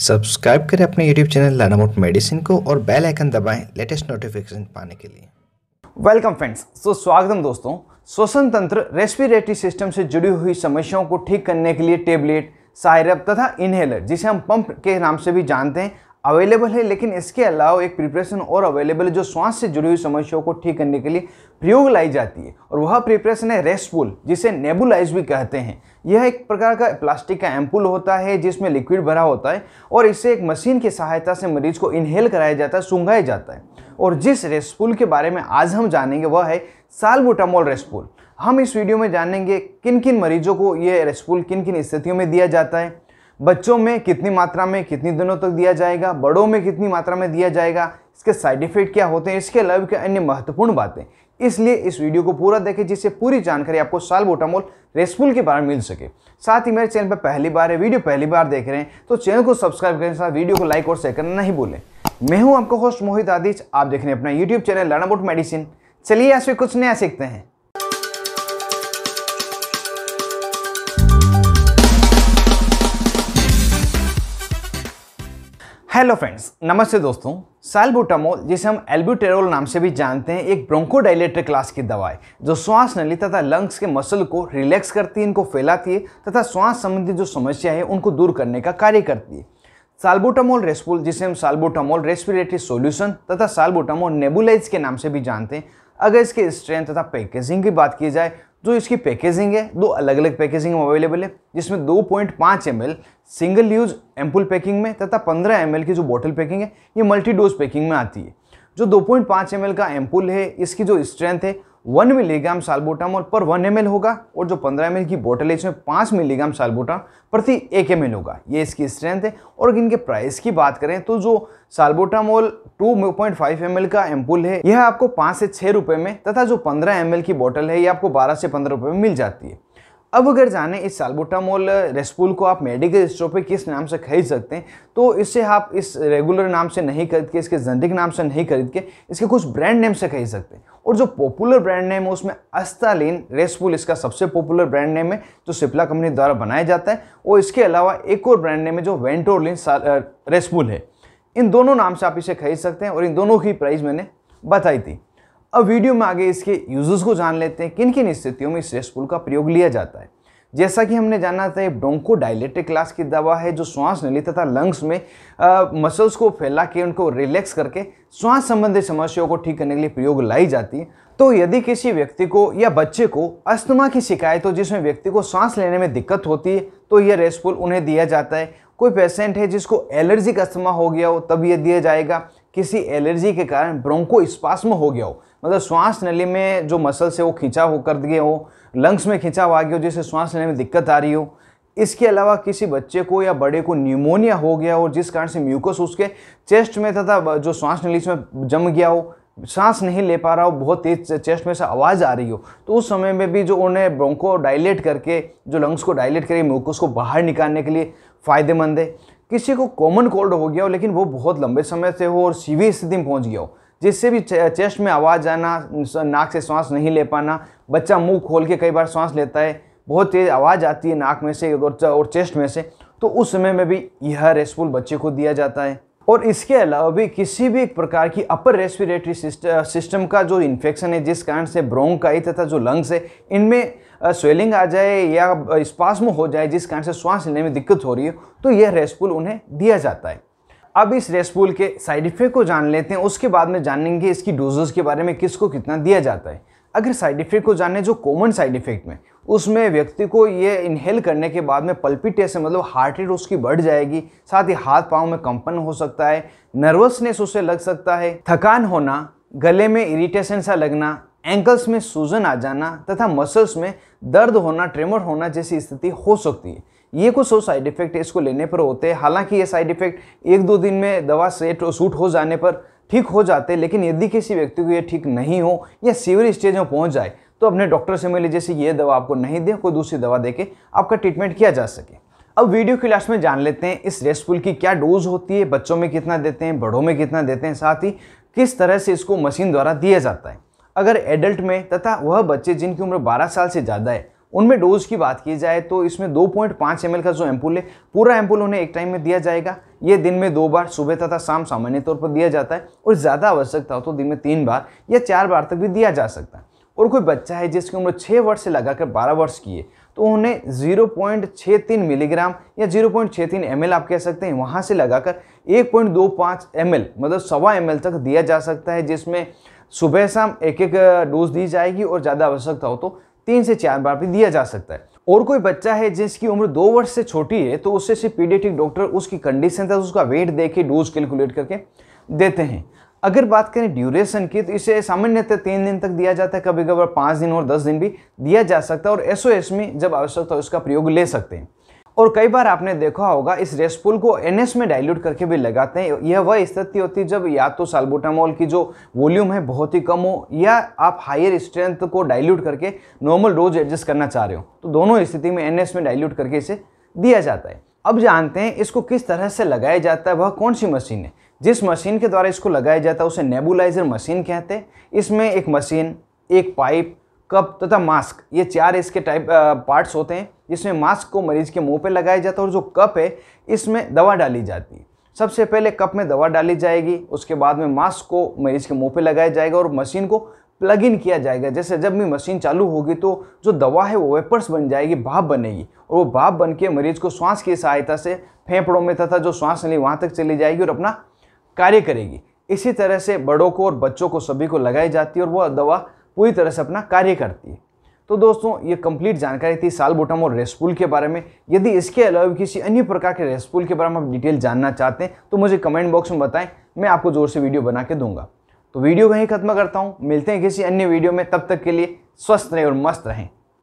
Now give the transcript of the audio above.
subscribe करें अपने YouTube channel लानामोट medicine को और बेल आइकन दबाएं लेटेस्ट नोटिफिकेशन पाने के लिए वेलकम फ्रेंड्स तो स्वागतम दोस्तों श्वसन तंत्र रेस्पिरेटरी सिस्टम से जुड़ी हुई समस्याओं को ठीक करने के लिए टेबलेट सायरप तथा इनहेलर जिसे हम पंप के नाम से भी जानते हैं अवेलेबल है लेकिन इसके अलावा एक प्रिपरेशन और अवेलेबल है जो श्वास से जुड़ी हुई समस्याओं को ठीक करने के लिए प्रयोग लाई जाती है और वह प्रिपरेशन है रेस्पुल जिसे नेबुलाइज भी कहते हैं यह एक प्रकार का प्लास्टिक का एम्पुल होता है जिसमें लिक्विड भरा होता है और इसे एक मशीन की सहायता से मरीज को इनहेल कराया जाता है सूंघाया जाता है और जिस रेस्पुल के बारे में आज हम जानेंगे वह है साल्बुटामोल रेस्पुल हम इस वीडियो में जानेंगे किन किन मरीजों को ये रेस्पुल किन किन स्थितियों में दिया जाता है बच्चों में कितनी मात्रा में कितनी दिनों तक दिया जाएगा बड़ों में कितनी मात्रा में दिया जाएगा इसके साइड इफेक्ट क्या होते हैं इसके अलावा क्या अन्य महत्वपूर्ण बातें इसलिए इस वीडियो को पूरा देखें जिससे पूरी जानकारी आपको साल बोटामोल रेस्पुल के बारे में मिल सके साथ ही मेरे चैनल पर पहली बार है वीडियो पहली बार देख रहे हैं तो चैनल को सब्सक्राइब करने के साथ वीडियो को लाइक और शेयर करना नहीं भूलें मैं हूं आपका होस्ट मोहित आदिश आप देख रहे हैं अपना YouTube channel learn about medicine चलिए ऐसे कुछ नया सीखते हैं हेलो फ्रेंड्स नमस्ते दोस्तों सालबुटामोल जिसे हम एल्ब्यूटेरोल नाम से भी जानते हैं एक ब्रोंकोडाइलेटर क्लास की दवा है जो श्वास नली तथा लंग्स के मसल को रिलैक्स करती है इनको फैलाती है तथा श्वास संबंधी जो समस्या है उनको दूर करने का कार्य करती है सालबोटामोल रेस्पुल जिसे हम साल्बोटामोल रेस्पिरेटरी सोल्यूशन तथा सालबोटामोल नेबुलाइज के नाम से भी जानते हैं अगर इसके स्ट्रेंथ तथा पैकेजिंग की बात की जाए जो इसकी पैकेजिंग है दो अलग अलग पैकेजिंग में अवेलेबल है जिसमें 2.5 point single use ampoule packing में तथा 15 एम की जो बॉटल पैकिंग है ये मल्टी डोज पैकिंग में आती है जो 2.5 पॉइंट का एम्पुल है इसकी जो स्ट्रेंथ है one milligram salbutamol per one M होगा और जो पंद्रह एम की बोटल है इसमें पाँच मिलीग्राम साल्बोटाम प्रति एक एम होगा ये इसकी स्ट्रेंथ है और इनके प्राइस की बात करें तो जो साल्बोटामोल 2.5 पॉइंट का एम्पुल है यह आपको पाँच से छः रुपये में तथा जो पंद्रह एम की बोटल है ये आपको बारह से पंद्रह रुपये में मिल जाती है अब अगर जाने इस साल्बोटामोल रेस्पुल को आप मेडिकल स्टोर पे किस नाम से खरीद सकते हैं तो इसे आप इस रेगुलर नाम से नहीं खरीद के इसके जेनेरिक नाम से नहीं खरीद के इसके कुछ ब्रांड नेम से खरीद सकते हैं और जो पॉपुलर ब्रांड नेम है उसमें अस्तालिन रेसपुल इसका सबसे पॉपुलर ब्रांड नेम है जो सिप्ला कंपनी द्वारा बनाया जाता है और इसके अलावा एक और ब्रांड नेम है जो वेंटोरलिन रेसपुल है इन दोनों नाम से आप इसे खरीद सकते हैं और इन दोनों की प्राइस मैंने बताई थी अब वीडियो में आगे इसके यूजर्स को जान लेते हैं किन किन स्थितियों में इस रेसपुल का प्रयोग लिया जाता है जैसा कि हमने जाना था डोंको डायलेटिक क्लास की दवा है जो श्वास नली तथा लंग्स में आ, मसल्स को फैला के उनको रिलैक्स करके श्वास संबंधी समस्याओं को ठीक करने के लिए प्रयोग लाई जाती है तो यदि किसी व्यक्ति को या बच्चे को अस्थमा की शिकायत हो जिसमें व्यक्ति को सांस लेने में दिक्कत होती है तो यह रेस्पुल उन्हें दिया जाता है कोई पेशेंट है जिसको एलर्जिक अस्थमा हो गया हो तब यह दिया जाएगा किसी एलर्जी के कारण ब्रोंको स्पास्म हो गया हो मतलब श्वास नली में जो मसल से वो खींचा हो कर दिए हो लंग्स में खींचा हुआ गया हो जिससे श्वास लेने में दिक्कत आ रही हो इसके अलावा किसी बच्चे को या बड़े को न्यूमोनिया हो गया हो जिस कारण से म्यूकस उसके चेस्ट में तथा जो श्वास नली में जम गया हो सांस नहीं ले पा रहा हो बहुत तेज चेस्ट में से आवाज़ आ रही हो तो उस समय में भी जो उन्हें ब्रोंको डायलेट करके जो लंग्स को डायलेट करके म्यूकस को बाहर निकालने के लिए फ़ायदेमंद है किसी को कॉमन कोल्ड हो गया हो लेकिन वो बहुत लंबे समय से हो और सीवी स्थिति में पहुंच गया हो जिससे भी चेस्ट में आवाज़ आना नाक से सांस नहीं ले पाना बच्चा मुंह खोल के कई बार सांस लेता है बहुत तेज़ आवाज़ आती है नाक में से और चेस्ट में से तो उस समय में भी यह रेस्पुल बच्चे को दिया जाता है और इसके अलावा भी किसी भी प्रकार की अपर रेस्पिरेटरी सिस्टम का जो इन्फेक्शन है जिस कारण से ब्रोंग का ही तथा जो लंग्स है इनमें स्वेलिंग आ जाए या स्पास्म हो जाए जिस कारण से श्वास लेने में दिक्कत हो रही हो तो यह रेस्पुल उन्हें दिया जाता है अब इस रेस्पुल के साइड इफेक्ट को जान लेते हैं उसके बाद में जानेंगे इसकी डोजेस के बारे में किसको कितना दिया जाता है अगर साइड इफेक्ट को जाने जो कॉमन साइड इफेक्ट में उसमें व्यक्ति को ये इनहेल करने के बाद में पल्पिटेशन मतलब हार्ट रेट उसकी बढ़ जाएगी साथ ही हाथ पाँव में कंपन हो सकता है नर्वसनेस उसे लग सकता है थकान होना गले में इरिटेशन सा लगना एंकल्स में सूजन आ जाना तथा मसल्स में दर्द होना ट्रेमर होना जैसी स्थिति हो सकती है ये कुछ और साइड इफेक्ट इसको लेने पर होते हैं हालांकि ये साइड इफेक्ट एक दो दिन में दवा सेट सूट हो जाने पर ठीक हो जाते हैं लेकिन यदि किसी व्यक्ति को ये ठीक नहीं हो या सीवर स्टेज में पहुंच जाए तो अपने डॉक्टर से मिले जैसे ये दवा आपको नहीं दें कोई दूसरी दवा दे आपका ट्रीटमेंट किया जा सके अब वीडियो की लास्ट में जान लेते हैं इस रेस्टफुल की क्या डोज होती है बच्चों में कितना देते हैं बड़ों में कितना देते हैं साथ ही किस तरह से इसको मशीन द्वारा दिया जाता है अगर एडल्ट में तथा वह बच्चे जिनकी उम्र बारह साल से ज़्यादा है उनमें डोज की बात की जाए तो इसमें 2.5 पॉइंट का जो एम्पूल है पूरा एम्पुल उन्हें एक टाइम में दिया जाएगा ये दिन में दो बार सुबह तथा शाम सामान्य तौर पर दिया जाता है और ज़्यादा आवश्यकता हो तो दिन में तीन बार या चार बार तक भी दिया जा सकता है और कोई बच्चा है जिसकी उम्र छः वर्ष से लगाकर बारह वर्ष की है तो उन्हें 0.63 मिलीग्राम या 0.63 एल आप कह सकते हैं वहाँ से लगाकर 1.25 एल मतलब सवा एल तक दिया जा सकता है जिसमें सुबह शाम एक एक डोज दी जाएगी और ज़्यादा आवश्यकता हो तो तीन से चार बार भी दिया जा सकता है और कोई बच्चा है जिसकी उम्र दो वर्ष से छोटी है तो उससे सिर्फ पीडियाटिक डॉक्टर उसकी कंडीशन था उसका वेट देके डोज कैलकुलेट करके देते हैं अगर बात करें ड्यूरेशन की तो इसे सामान्यतः तीन दिन तक दिया जाता है कभी कभार पाँच दिन और दस दिन भी दिया जा सकता है और एस में जब आवश्यकता हो उसका प्रयोग ले सकते हैं और कई बार आपने देखा होगा इस रेस्पुल को एनएस में डाइल्यूट करके भी लगाते हैं यह वह स्थिति होती है जब या तो सालबोटामोल की जो वॉल्यूम है बहुत ही कम हो या आप हायर स्ट्रेंथ को डाइल्यूट करके नॉर्मल डोज एडजस्ट करना चाह रहे हो तो दोनों स्थिति में एनएस में डाइल्यूट करके इसे दिया जाता है अब जानते हैं इसको किस तरह से लगाया जाता है वह कौन सी मशीन है जिस मशीन के द्वारा इसको लगाया जाता है उसे नेबुलाइजर मशीन कहते हैं इसमें एक मशीन एक पाइप कप तथा मास्क ये चार इसके टाइप पार्ट्स होते हैं जिसमें मास्क को मरीज के मुंह पे लगाया जाता है और जो कप है इसमें दवा डाली जाती है सबसे पहले कप में दवा डाली जाएगी उसके बाद में मास्क को मरीज के मुंह पे लगाया जाएगा और मशीन को प्लग इन किया जाएगा जैसे जब भी मशीन चालू होगी तो जो दवा है वो वेपर्स बन जाएगी भाप बनेगी और वो भाप बन के मरीज को श्वास की सहायता से फेफड़ों में तथा जो श्वास नहीं वहाँ तक चली जाएगी और अपना कार्य करेगी इसी तरह से बड़ों को और बच्चों को सभी को लगाई जाती है और वह दवा पूरी तरह से अपना कार्य करती है तो दोस्तों ये कंप्लीट जानकारी थी सालबोटम और रेस्पूल के बारे में यदि इसके अलावा किसी अन्य प्रकार के रेस्पूल के बारे में आप डिटेल जानना चाहते हैं तो मुझे कमेंट बॉक्स में बताएं मैं आपको ज़ोर से वीडियो बना के दूंगा तो वीडियो कहीं खत्म करता हूँ मिलते हैं किसी अन्य वीडियो में तब तक के लिए स्वस्थ रहें और मस्त रहें